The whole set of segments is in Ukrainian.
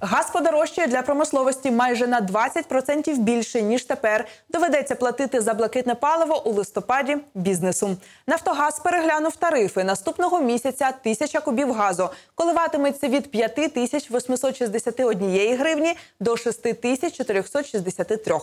Газ подорожчає для промисловості майже на 20% більше ніж тепер. Доведеться платити за блакитне паливо у листопаді бізнесу. Нафтогаз переглянув тарифи наступного місяця. Тисяча кубів газу коливатиметься від 5861 гривні до 6463.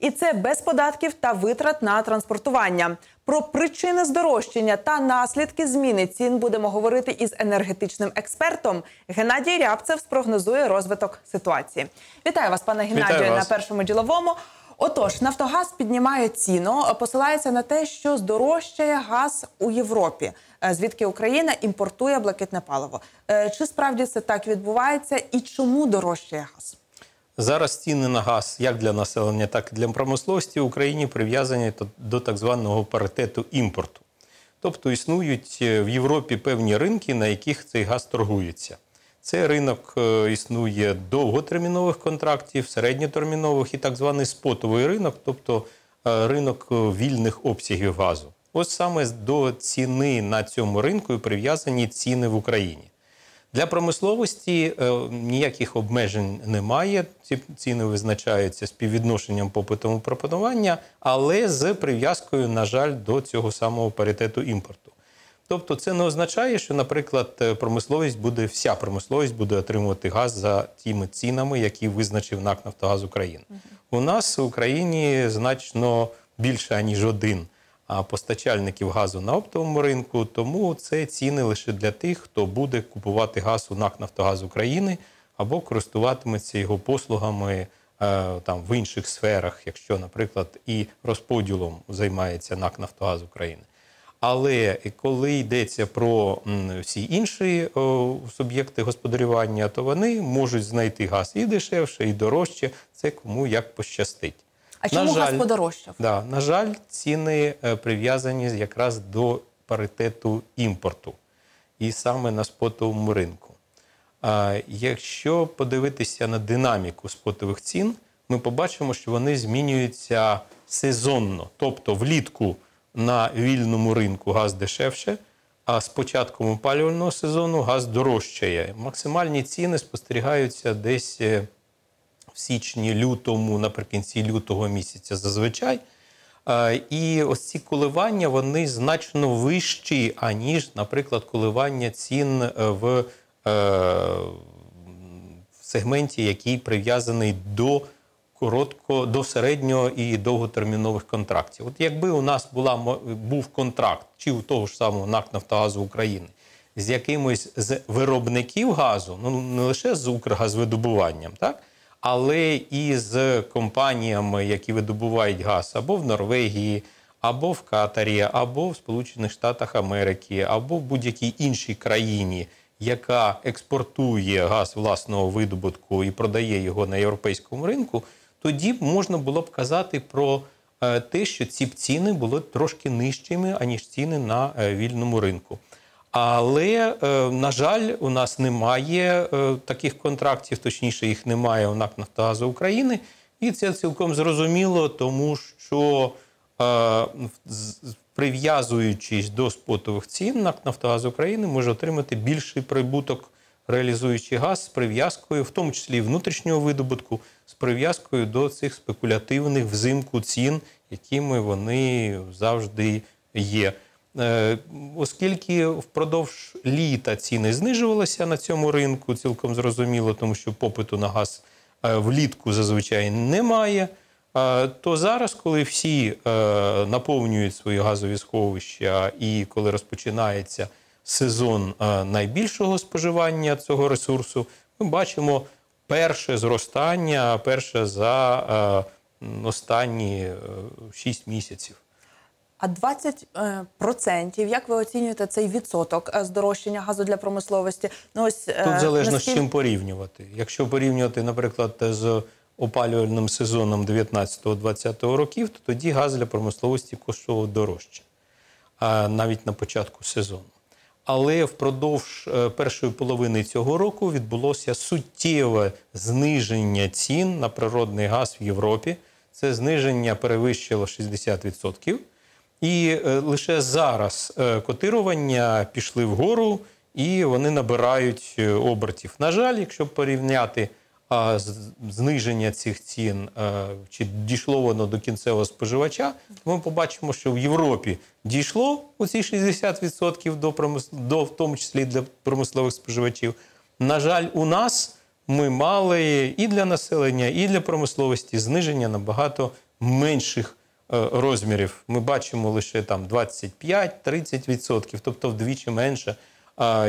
І це без податків та витрат на транспортування. Про причини здорожчання та наслідки зміни цін будемо говорити із енергетичним експертом. Геннадій Рябцев спрогнозує розвиток ситуації. Вітаю вас, пане Геннадію, вас. на першому діловому. Отож, Нафтогаз піднімає ціну, е, посилається на те, що здорожчає газ у Європі, е, звідки Україна імпортує блакитне паливо. Е, чи справді це так відбувається і чому дорожчає газ? Зараз ціни на газ як для населення, так і для промисловості в Україні прив'язані до так званого паритету імпорту. Тобто існують е, в Європі певні ринки, на яких цей газ торгується. Цей ринок е, існує довготермінових контрактів, середньотермінових і так званий спотовий ринок, тобто е, ринок вільних обсягів газу. Ось саме до ціни на цьому ринку і прив'язані ціни в Україні. Для промисловості е, ніяких обмежень немає. Ці ціни визначаються співвідношенням попиту пропонування, але з прив'язкою, на жаль, до цього самого паритету імпорту. Тобто, це не означає, що, наприклад, е, промисловість буде вся промисловість буде отримувати газ за тими цінами, які визначив НАК Нафтогаз України. Угу. У нас в Україні значно більше аніж один постачальників газу на оптовому ринку, тому це ціни лише для тих, хто буде купувати газ у НАК Нафтогаз України або користуватиметься його послугами е, там в інших сферах, якщо, наприклад, і розподілом займається НАК Нафтогаз України. Але коли йдеться про всі інші суб'єкти господарювання, то вони можуть знайти газ і дешевше, і дорожче. Це кому як пощастить. А чому на жаль, газ подорожчав? Да, на жаль, ціни е, прив'язані якраз до паритету імпорту і саме на спотовому ринку. А якщо подивитися на динаміку спотових цін, ми побачимо, що вони змінюються сезонно, тобто влітку на вільному ринку газ дешевше. А з початком опалювального сезону газ дорожчає. Максимальні ціни спостерігаються десь е, в січні-лютому, наприкінці лютого місяця зазвичай. І ось ці коливання вони значно вищі, аніж, наприклад, коливання цін е, в е, в сегменті, який прив'язаний до коротко, до середнього і довготермінових контрактів. От якби у нас була був контракт чи у того ж самого НАК Нафтогазу України з якимось з виробників газу, ну не лише з Укргазвидобуванням, так але і з компаніями, які видобувають газ або в Норвегії, або в Катарі, або в Сполучених Штатах Америки, або в будь-якій іншій країні, яка експортує газ власного видобутку і продає його на європейському ринку, тоді можна було б казати про е, те, що ці ціни були трошки нижчими аніж ціни на е, вільному ринку. Але, е, на жаль, у нас немає е, таких контрактів, точніше, їх немає у НАК «Нафтогазу України. І це цілком зрозуміло, тому що е, прив'язуючись до спотових цін, НАК «Нафтогаз України може отримати більший прибуток, реалізуючи газ з прив'язкою, в тому числі внутрішнього видобутку, з прив'язкою до цих спекулятивних взимку цін, якими вони завжди є. Е, оскільки впродовж літа ціни знижувалися на цьому ринку, цілком зрозуміло, тому що попиту на газ е, влітку зазвичай немає. Е, то зараз, коли всі наповнюють свої газові сховища, і коли розпочинається сезон найбільшого споживання цього ресурсу, ми бачимо перше зростання, перше за останні 6 місяців. А 20%, е, як ви оцінюєте цей відсоток е, здорожчання газу для промисловості? Ну ось е, тут залежно наскіль... з чим порівнювати. Якщо порівнювати, наприклад, з опалювальним сезоном 19-20 років, то тоді газ для промисловості коштував дорожче, навіть на початку сезону. Але впродовж першої половини цього року відбулося суттєве зниження цін на природний газ в Європі. Це зниження перевищило 60%. І е, лише зараз е, котирування пішли вгору і вони набирають е, обертів. На жаль, якщо порівняти зниження цих цін, чи дійшло воно до кінцевого споживача, то ми побачимо, що в Європі дійшло у ці 60% до промисл... до в тому числі для промислових споживачів. На жаль, у нас ми мали і для населення, і для промисловості зниження набагато менших. Е, розмірів ми бачимо лише там 25-30%, тобто вдвічі менше.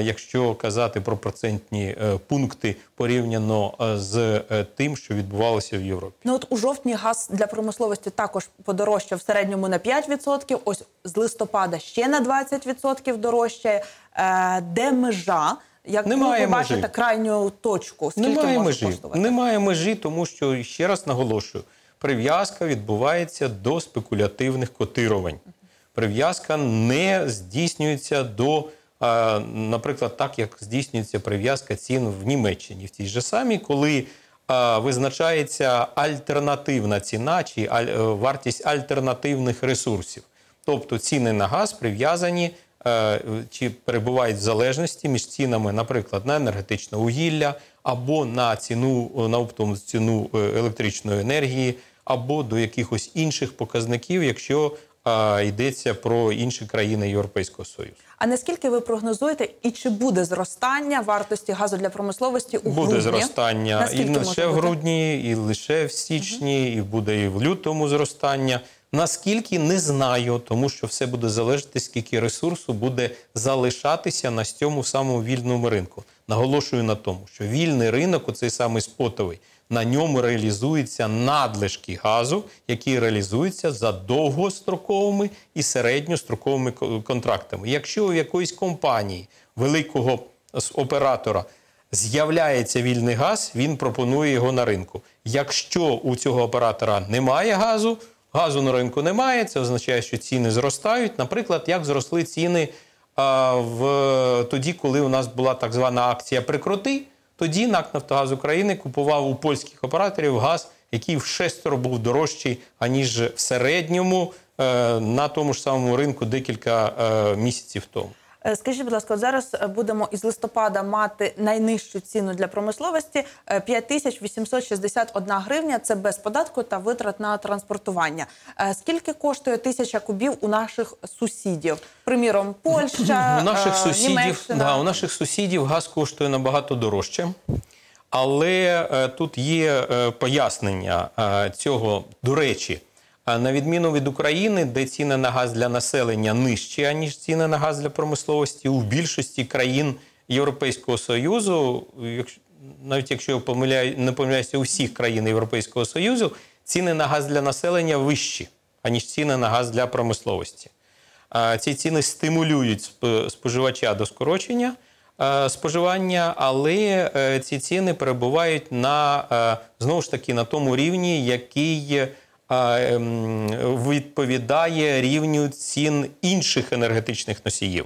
Якщо казати про процентні е, пункти порівняно е, з тим, що відбувалося в Європі, ну от у жовтні газ для промисловості також подорожчав в середньому на 5%, Ось з листопада ще на 20% дорожчає. Де межа? Як Немає ви бачите межі. крайню точку? Скільки Немає може межі. Коштувати? Немає межі, тому що ще раз наголошую прив'язка відбувається до спекулятивних котирувань. Прив'язка не здійснюється до, наприклад, так як здійснюється прив'язка цін в Німеччині в тій же самій, коли визначається альтернативна ціна чи е, вартість альтернативних ресурсів. Тобто ціни на газ прив'язані Е, чи перебувають в залежності між цінами, наприклад, на енергетичне вугілля або на ціну на оптову ціну е, електричної енергії, або до якихось інших показників, якщо е, йдеться про інші країни Європейського союзу. А наскільки ви прогнозуєте, і чи буде зростання вартості газу для промисловості у грудні? Буде зростання наскільки і лише в грудні, і лише в січні, угу. і буде і в лютому зростання. Наскільки не знаю, тому що все буде залежати, скільки ресурсу буде залишатися на цьому самому вільному ринку. Наголошую на тому, що вільний ринок, оцей самий спотовий, на ньому реалізуються надлишки газу, які реалізуються за довгостроковими і середньостроковими контрактами. Якщо у якоїсь компанії великого оператора з'являється вільний газ, він пропонує його на ринку. Якщо у цього оператора немає газу, Газу на ринку немає, це означає, що ціни зростають. Наприклад, як зросли ціни а, в тоді, коли у нас була так звана акція прикрути, тоді НАК Нафтогаз України купував у польських операторів газ, який в шестеро був дорожчий, аніж в середньому е, на тому ж самому ринку декілька е, місяців тому. Е, скажіть, будь ласка, зараз е, будемо із листопада мати найнижчу ціну для промисловості 5861 е, гривня. Це без податку та витрат на транспортування. Скільки коштує тисяча кубів у наших сусідів? Приміром, Польща у наших сусідів Німеччина. да, у наших сусідів газ коштує набагато дорожче. Але тут є пояснення цього, до речі, на відміну від України, де ціни на газ для населення нижчі, аніж ціни на газ для промисловості, у більшості країн Європейського Союзу, навіть якщо я помиляю, не помиляюся, усіх країн Європейського Союзу, ціни на газ для населення вищі, аніж ціни на газ для промисловості. Ці ціни стимулюють споживача до скорочення е, споживання, але е, ці ціни перебувають на е, знову ж таки на тому рівні, який. Ем, відповідає рівню цін інших енергетичних носіїв.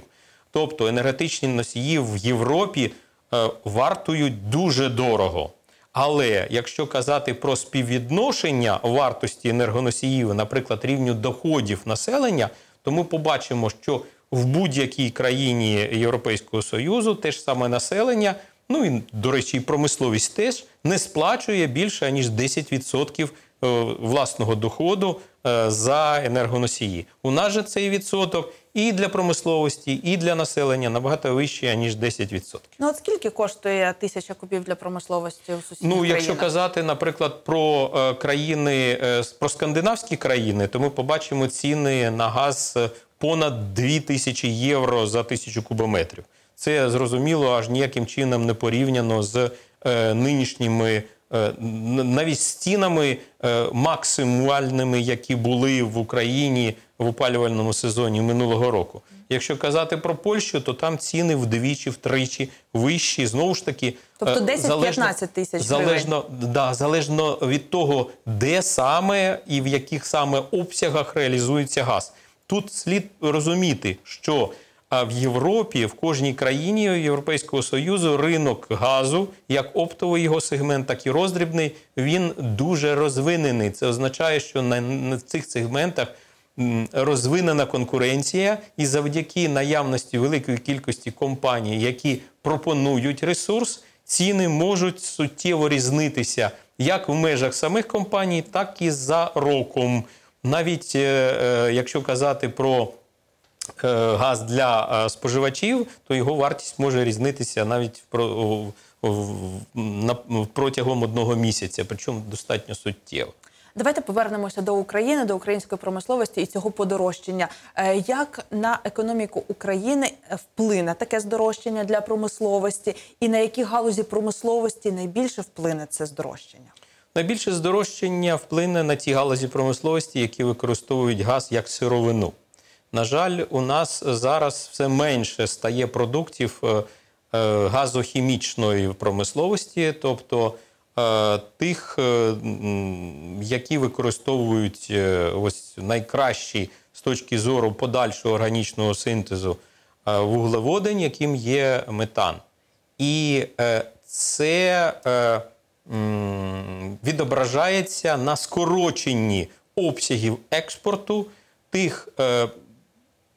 Тобто енергетичні носії в Європі е, вартують дуже дорого. Але якщо казати про співвідношення вартості енергоносіїв, наприклад, рівню доходів населення, то ми побачимо, що в будь-якій країні Європейського Союзу те ж саме населення, ну і до речі, і промисловість теж не сплачує більше ніж 10% Е, власного доходу е, за енергоносії. У нас же цей відсоток і для промисловості, і для населення набагато вищий, ніж 10%. Ну от скільки коштує тисяча кубів для промисловості в сусідніх Ну, якщо країнах? казати, наприклад, про е, країни про скандинавські країни, то ми побачимо ціни на газ понад 2000 євро за тисячу кубометрів. Це зрозуміло, аж ніяким чином не порівняно з е, нинішніми Е, навіть стінами е, максимальними, які були в Україні в опалювальному сезоні минулого року. Якщо казати про Польщу, то там ціни вдвічі, втричі вищі. Знову ж таки, тобто 10-15 е, тисяч залежно да, залежно від того, де саме і в яких саме обсягах реалізується газ. Тут слід розуміти, що а в Європі, в кожній країні Європейського союзу, ринок газу, як оптовий його сегмент, так і роздрібний, він дуже розвинений. Це означає, що на цих сегментах розвинена конкуренція, і завдяки наявності великої кількості компаній, які пропонують ресурс, ціни можуть суттєво різнитися як в межах самих компаній, так і за роком. Навіть е, е, якщо казати про Е, газ для е, споживачів, то його вартість може різнитися навіть протягом одного місяця, причому достатньо суттєво. Давайте повернемося до України, до української промисловості і цього подорожчання. Е, як на економіку України вплине таке здорожчання для промисловості, і на які галузі промисловості найбільше вплине це здорожчання? Найбільше здорожчання вплине на ті галузі промисловості, які використовують газ як сировину. На жаль, у нас зараз все менше стає продуктів е, е, газохімічної промисловості, тобто е, тих, які використовують ось найкращі з точки зору подальшого органічного синтезу вуглеводень, яким є метан. І це відображається на скороченні обсягів експорту тих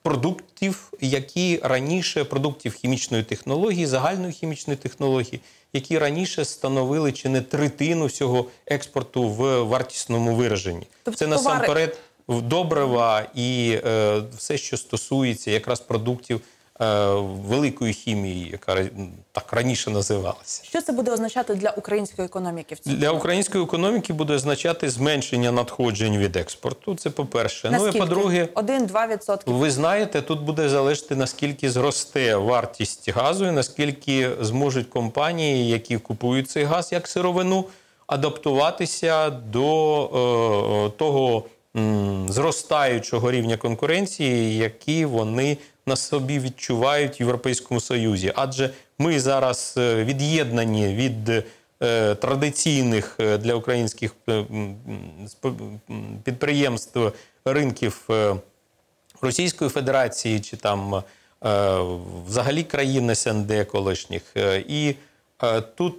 продуктів, які раніше продуктів хімічної технології, загальної хімічної технології, які раніше становили чи не третину всього експорту в вартісному вираженні. Тобто Це насамперед добрива і е, все, що стосується якраз продуктів Е, великої хімії, яка так раніше називалася. Що це буде означати для української економіки? В цьому для української економіки буде означати зменшення надходжень від експорту. Це по перше. Ну і по-друге, 1-2%? Ви знаєте, тут буде залежати наскільки зросте вартість газу, і наскільки зможуть компанії, які купують цей газ як сировину, адаптуватися до е, е того. Зростаючого рівня конкуренції, які вони на собі відчувають в Європейському Союзі, адже ми зараз е, від'єднані від е, традиційних е, для українських підприємств ринків Російської Федерації чи там взагалі країн СНД колишніх і. Тут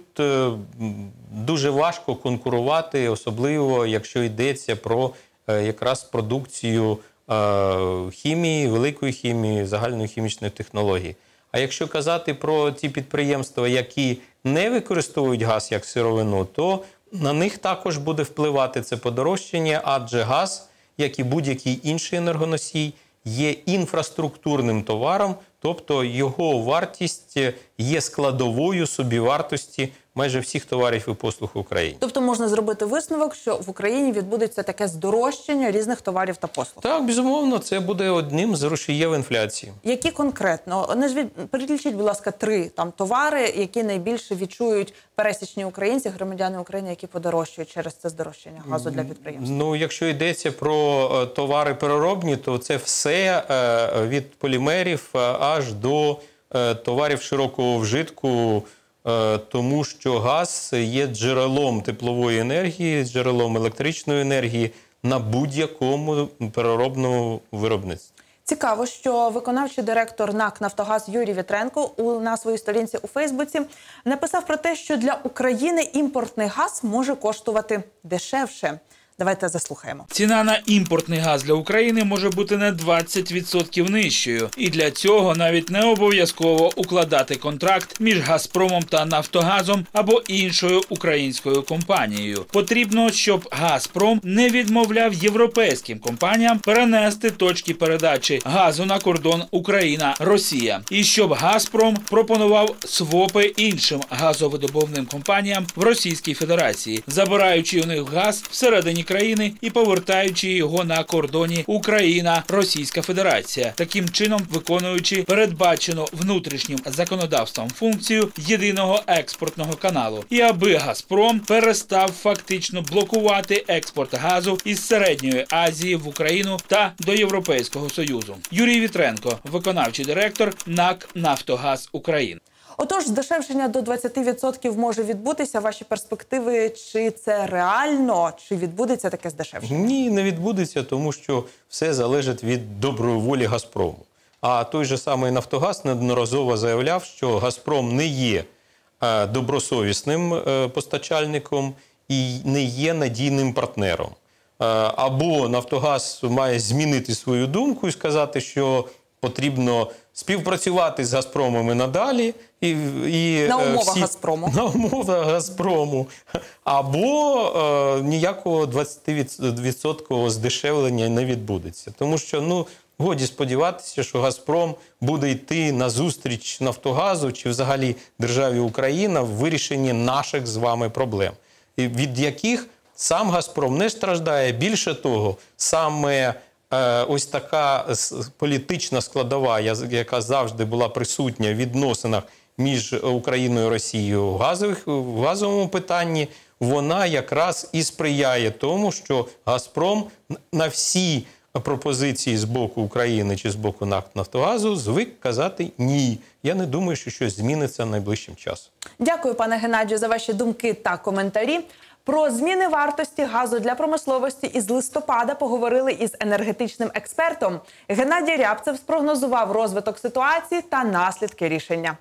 дуже важко конкурувати, особливо якщо йдеться про якраз продукцію Е, хімії, великої хімії, загальної хімічної технології. А якщо казати про ті підприємства, які не використовують газ як сировину, то на них також буде впливати це подорожчання, адже газ, як і будь-який інший енергоносій, є інфраструктурним товаром, тобто його вартість є складовою собівартості майже всіх товарів і послуг в Україні. Тобто можна зробити висновок, що в Україні відбудеться таке здорожчання різних товарів та послуг. Так, безумовно, це буде одним з рушієв інфляції. Які конкретно назвіть перелічіть, будь ласка, три там товари, які найбільше відчують пересічні українці, громадяни України, які подорожчують через це здорожчання газу для підприємств? Ну, якщо йдеться про е, товари переробні, то це все е, від полімерів е, аж до товарів широкого вжитку. Е, тому що газ є джерелом теплової енергії, джерелом електричної енергії на будь-якому переробному виробництві. Цікаво, що виконавчий директор НАК «Нафтогаз» Юрій Вітренко у на своїй сторінці у Фейсбуці написав про те, що для України імпортний газ може коштувати дешевше. Давайте заслухаємо. Ціна на імпортний газ для України може бути на 20% нижчою, і для цього навіть не обов'язково укладати контракт між Газпромом та Нафтогазом або іншою українською компанією. Потрібно, щоб Газпром не відмовляв європейським компаніям перенести точки передачі газу на кордон Україна-Росія, і щоб Газпром пропонував свопи іншим газовидобувним компаніям в Російській Федерації, забираючи у них газ всередині країни і повертаючи його на кордоні Україна, Російська Федерація, таким чином виконуючи передбачену внутрішнім законодавством функцію єдиного експортного каналу, і аби Газпром перестав фактично блокувати експорт газу із середньої Азії в Україну та до Європейського союзу. Юрій Вітренко, виконавчий директор НАК Нафтогаз України. Отож, здешевшення до 20% може відбутися. Ваші перспективи, чи це реально, чи відбудеться таке здешевшення? Ні, не відбудеться, тому що все залежить від доброї волі Газпрому. А той же самий Нафтогаз неодноразово заявляв, що Газпром не є е, добросовісним е, постачальником і не є надійним партнером. Е, або Нафтогаз має змінити свою думку і сказати, що потрібно співпрацювати з Газпромами надалі і і е, на умовах всі, Газпрому на умовах Газпрому, або е, ніякого 20% здешевлення не відбудеться, тому що ну. Годі сподіватися, що Газпром буде йти на зустріч Нафтогазу чи взагалі державі Україна в вирішенні наших з вами проблем, від яких сам Газпром не страждає. Більше того, саме Е, ось така політична складова, яка завжди була присутня в відносинах між Україною і Росією в, газових, в газовому питанні, вона якраз і сприяє тому, що Газпром на всі пропозиції з боку України чи з боку Нафтогазу звик казати ні. Я не думаю, що щось зміниться найближчим часом. Дякую, пане Геннадію, за ваші думки та коментарі. Про зміни вартості газу для промисловості із листопада поговорили із енергетичним експертом. Геннадій Рябцев спрогнозував розвиток ситуації та наслідки рішення.